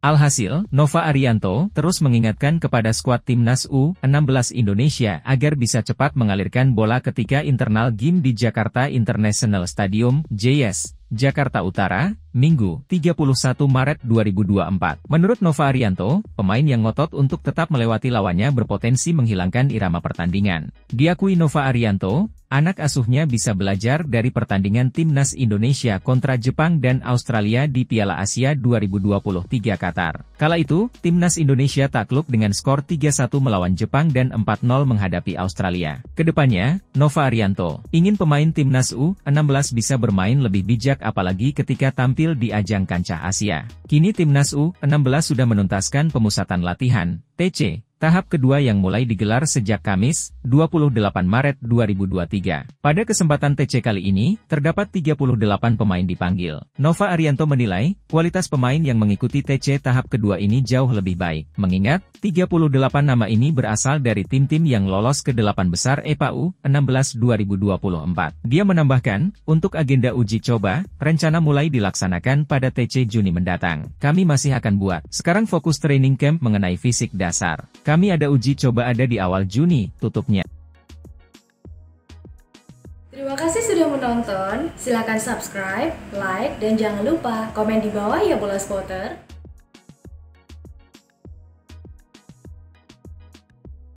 Alhasil, Nova Arianto terus mengingatkan kepada skuad timnas U16 Indonesia agar bisa cepat mengalirkan bola ketika internal game di Jakarta International Stadium, JS, Jakarta Utara, Minggu, 31 Maret 2024. Menurut Nova Arianto, pemain yang ngotot untuk tetap melewati lawannya berpotensi menghilangkan irama pertandingan. Diakui Nova Arianto, Anak asuhnya bisa belajar dari pertandingan timnas Indonesia kontra Jepang dan Australia di Piala Asia 2023 Qatar. Kala itu, timnas Indonesia takluk dengan skor 3-1 melawan Jepang dan 4-0 menghadapi Australia. Kedepannya, Nova Arianto ingin pemain timnas U16 bisa bermain lebih bijak apalagi ketika tampil di ajang kancah Asia. Kini timnas U16 sudah menuntaskan pemusatan latihan, TC, Tahap kedua yang mulai digelar sejak Kamis, 28 Maret 2023. Pada kesempatan TC kali ini, terdapat 38 pemain dipanggil. Nova Arianto menilai, kualitas pemain yang mengikuti TC tahap kedua ini jauh lebih baik. Mengingat, 38 nama ini berasal dari tim-tim yang lolos ke delapan besar EPAU 16 2024. Dia menambahkan, untuk agenda uji coba, rencana mulai dilaksanakan pada TC Juni mendatang. Kami masih akan buat. Sekarang fokus training camp mengenai fisik dasar. Kami ada uji coba ada di awal Juni, tutupnya. Terima kasih sudah menonton. Silakan subscribe, like, dan jangan lupa komen di bawah ya bola spotter.